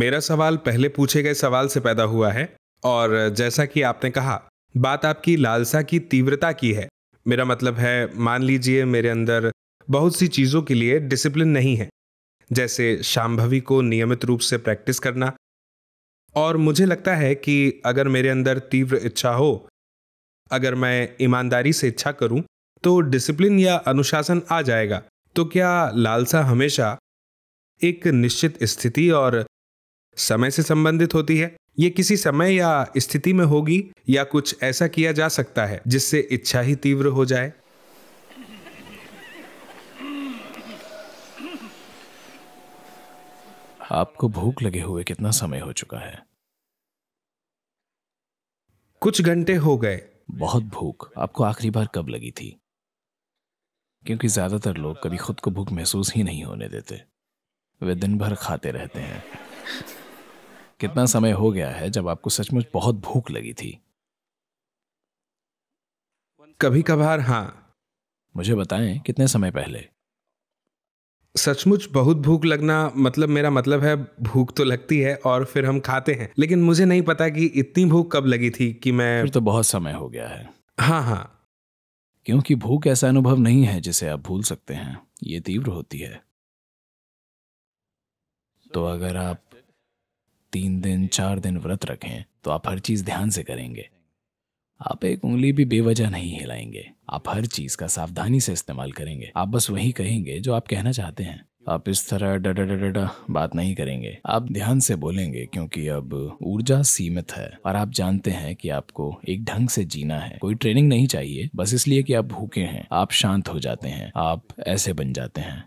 मेरा सवाल पहले पूछे गए सवाल से पैदा हुआ है और जैसा कि आपने कहा बात आपकी लालसा की तीव्रता की है मेरा मतलब है मान लीजिए मेरे अंदर बहुत सी चीज़ों के लिए डिसिप्लिन नहीं है जैसे शाम्भवी को नियमित रूप से प्रैक्टिस करना और मुझे लगता है कि अगर मेरे अंदर तीव्र इच्छा हो अगर मैं ईमानदारी से इच्छा करूं तो डिसिप्लिन या अनुशासन आ जाएगा तो क्या लालसा हमेशा एक निश्चित स्थिति और समय से संबंधित होती है ये किसी समय या स्थिति में होगी या कुछ ऐसा किया जा सकता है जिससे इच्छा ही तीव्र हो जाए आपको भूख लगे हुए कितना समय हो चुका है कुछ घंटे हो गए बहुत भूख आपको आखिरी बार कब लगी थी क्योंकि ज्यादातर लोग कभी खुद को भूख महसूस ही नहीं होने देते वे दिन भर खाते रहते हैं कितना समय हो गया है जब आपको सचमुच बहुत भूख लगी थी कभी कभार हाँ मुझे बताएं कितने समय पहले सचमुच बहुत भूख लगना मतलब मेरा मतलब है भूख तो लगती है और फिर हम खाते हैं लेकिन मुझे नहीं पता कि इतनी भूख कब लगी थी कि मैं फिर तो बहुत समय हो गया है हाँ हाँ क्योंकि भूख ऐसा अनुभव नहीं है जिसे आप भूल सकते हैं ये तीव्र होती है तो अगर आप तीन दिन चार दिन व्रत रखें तो आप हर चीज़ ध्यान से करेंगे आप एक उंगली भी बेवजह नहीं हिलाएंगे आप हर चीज़ का सावधानी से इस्तेमाल करेंगे आप बस वही कहेंगे जो आप कहना चाहते हैं आप इस तरह डडा डा बात नहीं करेंगे आप ध्यान से बोलेंगे क्योंकि अब ऊर्जा सीमित है और आप जानते हैं कि आपको एक ढंग से जीना है कोई ट्रेनिंग नहीं चाहिए बस इसलिए कि आप भूखे हैं आप शांत हो जाते हैं आप ऐसे बन जाते हैं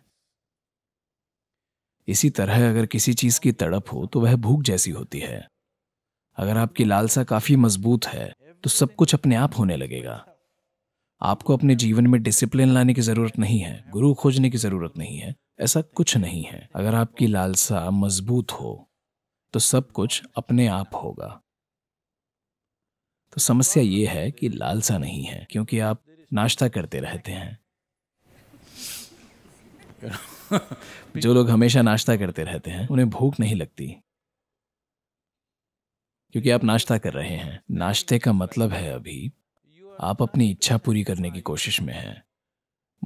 इसी तरह अगर किसी चीज की तड़प हो तो वह भूख जैसी होती है अगर आपकी लालसा काफी मजबूत है तो सब कुछ अपने आप होने लगेगा आपको अपने जीवन में डिसिप्लिन लाने की जरूरत नहीं है गुरु खोजने की जरूरत नहीं है ऐसा कुछ नहीं है अगर आपकी लालसा मजबूत हो तो सब कुछ अपने आप होगा तो समस्या ये है कि लालसा नहीं है क्योंकि आप नाश्ता करते रहते हैं जो लोग हमेशा नाश्ता करते रहते हैं उन्हें भूख नहीं लगती क्योंकि आप नाश्ता कर रहे हैं नाश्ते का मतलब है अभी आप अपनी इच्छा पूरी करने की कोशिश में हैं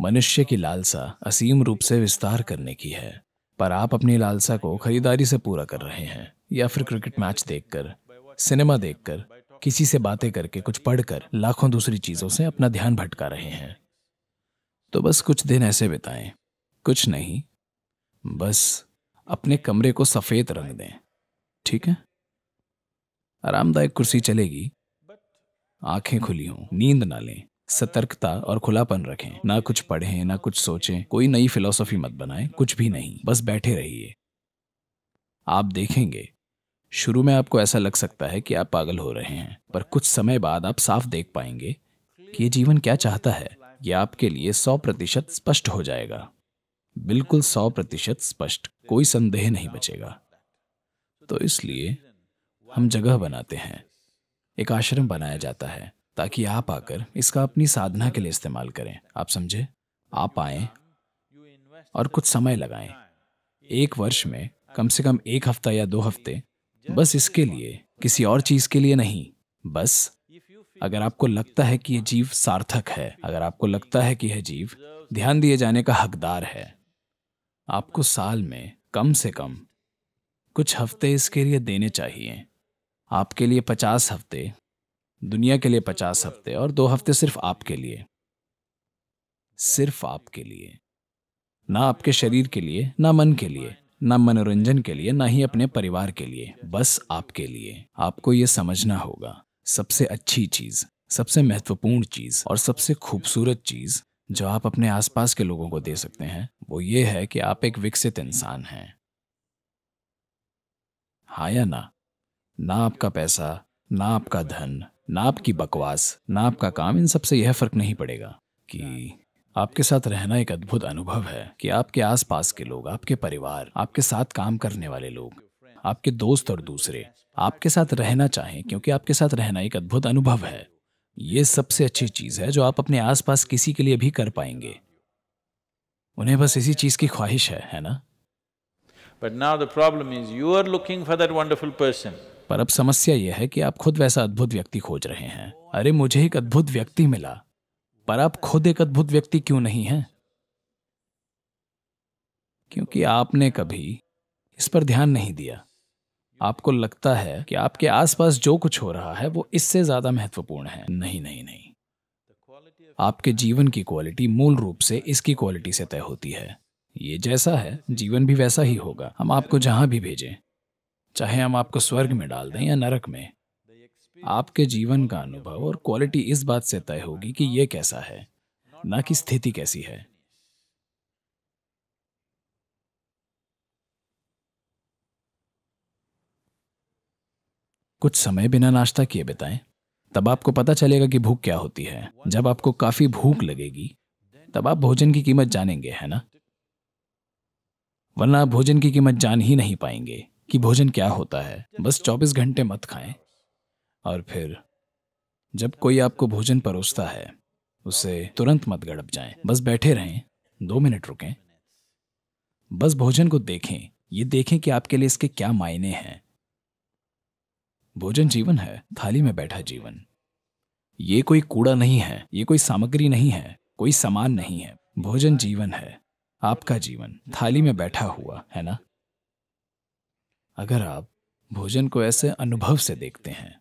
मनुष्य की लालसा असीम रूप से विस्तार करने की है पर आप अपनी लालसा को खरीदारी से पूरा कर रहे हैं या फिर क्रिकेट मैच देखकर सिनेमा देखकर किसी से बातें करके कुछ पढ़कर लाखों दूसरी चीजों से अपना ध्यान भटका रहे हैं तो बस कुछ दिन ऐसे बिताएं कुछ नहीं बस अपने कमरे को सफेद रंग दें ठीक है आरामदायक कुर्सी चलेगी आंखें खुली हों नींद ना लें सतर्कता और खुलापन रखें ना कुछ पढ़ें ना कुछ सोचें कोई नई फिलॉसफी मत बनाएं कुछ भी नहीं बस बैठे रहिए आप देखेंगे शुरू में आपको ऐसा लग सकता है कि आप पागल हो रहे हैं पर कुछ समय बाद आप साफ देख पाएंगे कि ये जीवन क्या चाहता है ये आपके लिए सौ प्रतिशत स्पष्ट हो जाएगा बिल्कुल सौ प्रतिशत स्पष्ट कोई संदेह नहीं बचेगा तो इसलिए हम जगह बनाते हैं एक आश्रम बनाया जाता है ताकि आप आकर इसका अपनी साधना के लिए इस्तेमाल करें आप समझे आप आए और कुछ समय लगाएं एक वर्ष में कम से कम एक हफ्ता या दो हफ्ते बस इसके लिए किसी और चीज के लिए नहीं बस अगर आपको लगता है कि यह जीव सार्थक है अगर आपको लगता है कि यह जीव ध्यान दिए जाने का हकदार है आपको साल में कम से कम कुछ हफ्ते इसके लिए देने चाहिए आपके लिए पचास हफ्ते दुनिया के लिए पचास हफ्ते और दो हफ्ते सिर्फ आपके लिए सिर्फ आपके लिए ना आपके शरीर के लिए ना मन के लिए ना मनोरंजन के लिए ना ही अपने परिवार के लिए बस आपके लिए आपको ये समझना होगा सबसे अच्छी चीज सबसे महत्वपूर्ण चीज और सबसे खूबसूरत चीज जो आप अपने आसपास के लोगों को दे सकते हैं वो ये है कि आप एक विकसित इंसान हैं हाँ या ना ना आपका पैसा ना आपका धन ना आपकी बकवास ना आपका काम इन सबसे यह फर्क नहीं पड़ेगा कि आपके साथ रहना एक अद्भुत अनुभव है कि आपके आसपास के लोग आपके परिवार आपके साथ काम करने वाले लोग आपके दोस्त और दूसरे आपके साथ रहना चाहें क्योंकि आपके साथ रहना एक अद्भुत अनुभव है ये सबसे अच्छी चीज़ है जो आप अपने आसपास किसी के लिए भी कर पाएंगे उन्हें बस इसी चीज़ की ख्वाहिश है है ना but now the problem is you are looking for that wonderful person पर अब समस्या यह है कि आप खुद वैसा अद्भुत व्यक्ति खोज रहे हैं अरे मुझे एक अद्भुत व्यक्ति मिला पर आप खुद एक अद्भुत व्यक्ति क्यों नहीं हैं क्योंकि आपने कभी इस पर ध्यान नहीं दिया आपको लगता है कि आपके आसपास जो कुछ हो रहा है वो इससे ज़्यादा महत्वपूर्ण है नहीं नहीं नहीं आपके जीवन की क्वालिटी मूल रूप से इसकी क्वालिटी से तय होती है ये जैसा है जीवन भी वैसा ही होगा हम आपको जहां भी भेजें चाहे हम आपको स्वर्ग में डाल दें या नरक में आपके जीवन का अनुभव और क्वालिटी इस बात से तय होगी कि ये कैसा है ना कि स्थिति कैसी है कुछ समय बिना नाश्ता किए बिताएं तब आपको पता चलेगा कि भूख क्या होती है जब आपको काफी भूख लगेगी तब आप भोजन की कीमत जानेंगे है ना वरना आप भोजन की कीमत जान ही नहीं पाएंगे कि भोजन क्या होता है बस 24 घंटे मत खाएं और फिर जब कोई आपको भोजन परोसता है उसे तुरंत मत गड़प जाएं बस बैठे रहें दो मिनट रुकें बस भोजन को देखें ये देखें कि आपके लिए इसके क्या मायने हैं भोजन जीवन है थाली में बैठा जीवन ये कोई कूड़ा नहीं है ये कोई सामग्री नहीं है कोई सामान नहीं है भोजन जीवन है आपका जीवन थाली में बैठा हुआ है ना अगर आप भोजन को ऐसे अनुभव से देखते हैं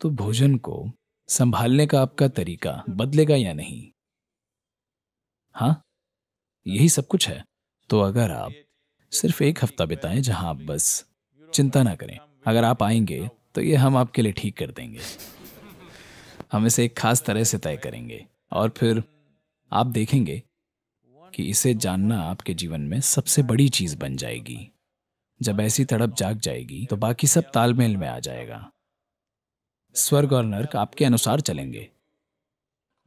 तो भोजन को संभालने का आपका तरीका बदलेगा या नहीं हाँ यही सब कुछ है तो अगर आप सिर्फ एक हफ्ता बिताएं जहां आप बस चिंता ना करें अगर आप आएंगे तो ये हम आपके लिए ठीक कर देंगे हम इसे एक खास तरह से तय करेंगे और फिर आप देखेंगे कि इसे जानना आपके जीवन में सबसे बड़ी चीज बन जाएगी जब ऐसी तड़प जाग जाएगी तो बाकी सब तालमेल में आ जाएगा स्वर्ग और नर्क आपके अनुसार चलेंगे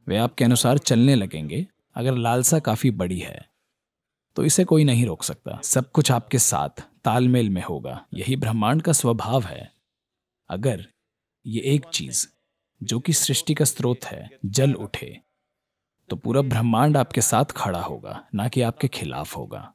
वे आपके अनुसार चलने लगेंगे अगर लालसा काफी बड़ी है तो इसे कोई नहीं रोक सकता सब कुछ आपके साथ तालमेल में होगा यही ब्रह्मांड का स्वभाव है अगर ये एक चीज जो कि सृष्टि का स्रोत है जल उठे तो पूरा ब्रह्मांड आपके साथ खड़ा होगा ना कि आपके खिलाफ होगा